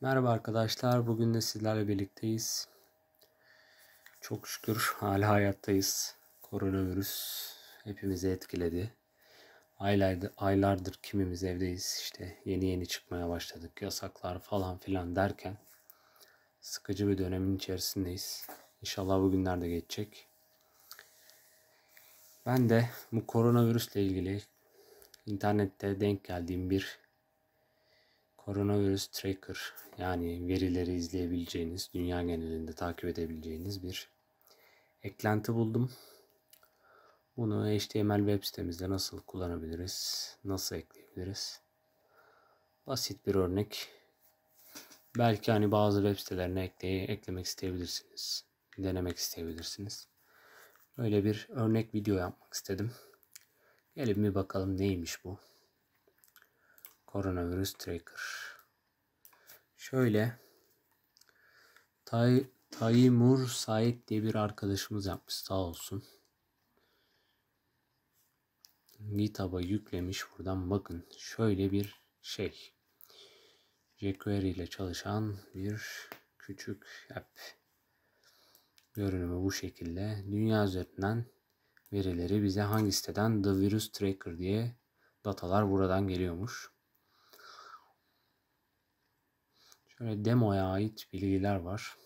Merhaba arkadaşlar. Bugün de sizlerle birlikteyiz. Çok şükür hala hayattayız. Koronavirüs hepimizi etkiledi. Aylardır, aylardır kimimiz evdeyiz işte yeni yeni çıkmaya başladık. Yasaklar falan filan derken sıkıcı bir dönemin içerisindeyiz. İnşallah bu günler de geçecek. Ben de bu koronavirüsle ilgili internette denk geldiğim bir Coronavirus Tracker yani verileri izleyebileceğiniz, dünya genelinde takip edebileceğiniz bir eklenti buldum. Bunu HTML web sitemizde nasıl kullanabiliriz, nasıl ekleyebiliriz? Basit bir örnek. Belki hani bazı web sitelerine ekleyi, eklemek isteyebilirsiniz, denemek isteyebilirsiniz. Böyle bir örnek video yapmak istedim. Gelin bir bakalım neymiş bu. Koronavirüs Tracker. Şöyle Tay Taymur Said diye bir arkadaşımız yapmış sağ olsun. GitHub'a yüklemiş buradan bakın şöyle bir şey. jQuery ile çalışan bir küçük app. Görünümü bu şekilde. Dünya üzerinden verileri bize hangi siteden The Virus Tracker diye datalar buradan geliyormuş. Şöyle demoya ait bilgiler var.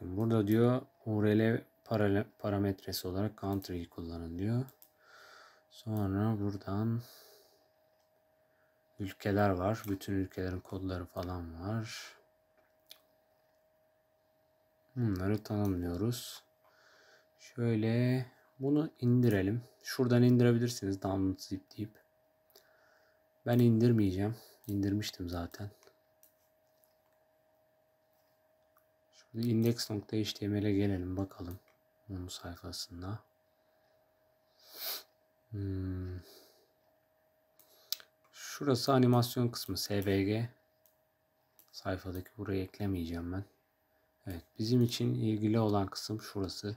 burada diyor URL parametresi olarak country'yi kullanın diyor. Sonra buradan ülkeler var. Bütün ülkelerin kodları falan var. Bunları tanımlıyoruz. Şöyle bunu indirelim. Şuradan indirebilirsiniz download zip deyip. Ben indirmeyeceğim. İndirmiştim zaten. Şurada index.html'e gelelim bakalım. Onun sayfasında. Hmm. Şurası animasyon kısmı SVG. Sayfadaki burayı eklemeyeceğim ben. Evet bizim için ilgili olan kısım şurası.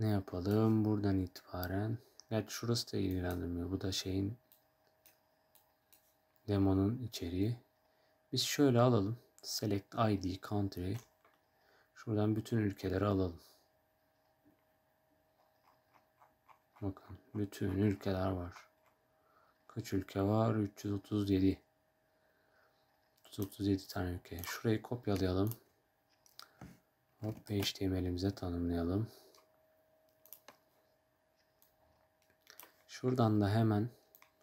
Ne yapalım? Buradan itibaren. Gerçi şurası da ilgilendirmiyor. Bu da şeyin demonun içeriği. Biz şöyle alalım. Select ID Country. Şuradan bütün ülkeleri alalım. Bakın bütün ülkeler var. Kaç ülke var? 337. 337 tane ülke. Şurayı kopyalayalım. Hop HTML'imize tanımlayalım. Şuradan da hemen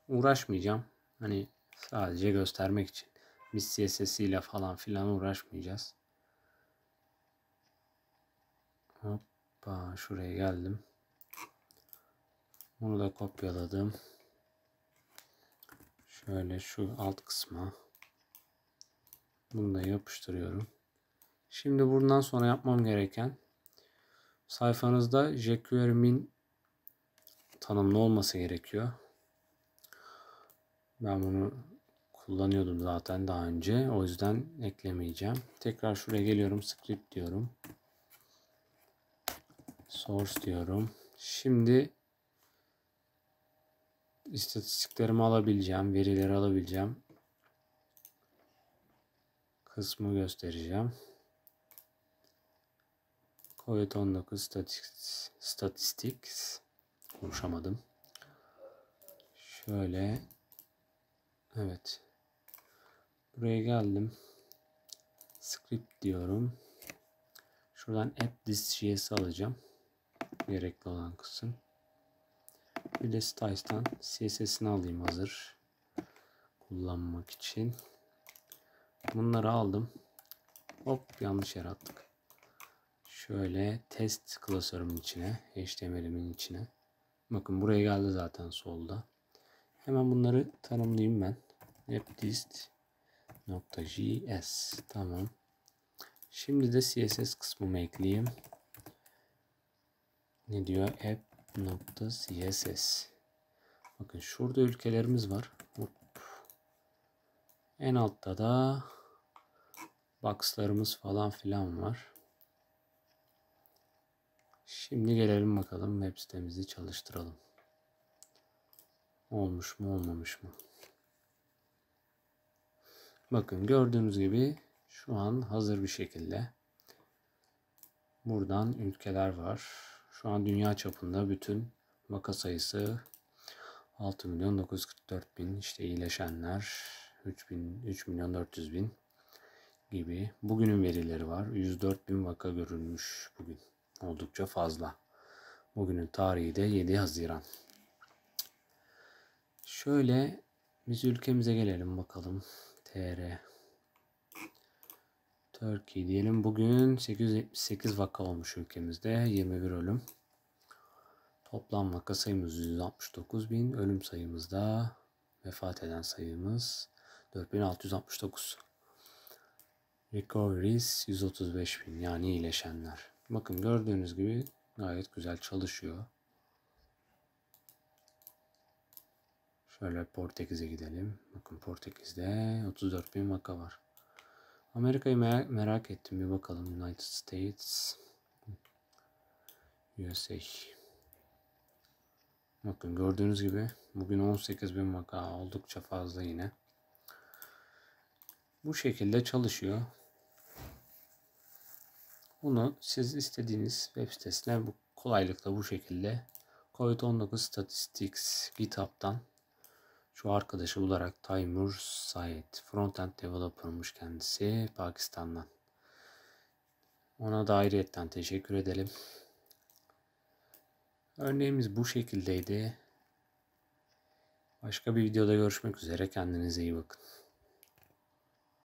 uğraşmayacağım. Hani sadece göstermek için. Biz CSS ile falan filan uğraşmayacağız. Hoppa şuraya geldim. Bunu da kopyaladım. Şöyle şu alt kısma. Bunu da yapıştırıyorum. Şimdi bundan sonra yapmam gereken sayfanızda jQuery min tanımlı olması gerekiyor. Ben bunu kullanıyordum zaten daha önce. O yüzden eklemeyeceğim. Tekrar şuraya geliyorum. Script diyorum. Source diyorum. Şimdi istatistiklerimi alabileceğim, verileri alabileceğim kısmı göstereceğim. Covid-19 statistics, statistics konuşamadım. Şöyle evet buraya geldim. Script diyorum. Şuradan app this.js alacağım. Gerekli olan kısım. Bir de Style'dan CSS'ini alayım hazır. Kullanmak için. Bunları aldım. Hop yanlış yarattık. Şöyle test klasörümün içine, HTML'imin içine Bakın buraya geldi zaten solda. Hemen bunları tanımlayayım ben. Appdist.js Tamam. Şimdi de CSS kısmımı ekleyeyim. Ne diyor? app.css Bakın şurada ülkelerimiz var. Hop. En altta da boxlarımız falan filan var. Şimdi gelelim bakalım web sitemizi çalıştıralım. Olmuş mu olmamış mı? Bakın gördüğünüz gibi şu an hazır bir şekilde. Buradan ülkeler var. Şu an dünya çapında bütün vaka sayısı 6 milyon 944 bin işte iyileşenler 3, bin, 3 milyon 400 bin gibi bugünün verileri var. 104 bin vaka görülmüş bugün. Oldukça fazla. Bugünün tarihi de 7 Haziran. Şöyle biz ülkemize gelelim bakalım. TR. Türkiye diyelim. Bugün 878 vaka olmuş ülkemizde. 21 ölüm. Toplam vaka sayımız 169 bin. Ölüm sayımız da vefat eden sayımız 4669. Recoveries 135 bin yani iyileşenler. Bakın gördüğünüz gibi gayet güzel çalışıyor. Şöyle Portekiz'e gidelim. Bakın Portekiz'de 34 bin vaka var. Amerika'yı merak, merak ettim. Bir bakalım United States. USA. Bakın gördüğünüz gibi bugün 18 bin vaka oldukça fazla yine. Bu şekilde çalışıyor. Bunu siz istediğiniz web sitesine bu kolaylıkla bu şekilde COVID-19 Statistics GitHub'dan şu arkadaşı olarak Taymur Sayet frontend developer'mış kendisi Pakistan'dan. Ona da ayrıyetten teşekkür edelim. Örneğimiz bu şekildeydi. Başka bir videoda görüşmek üzere. Kendinize iyi bakın.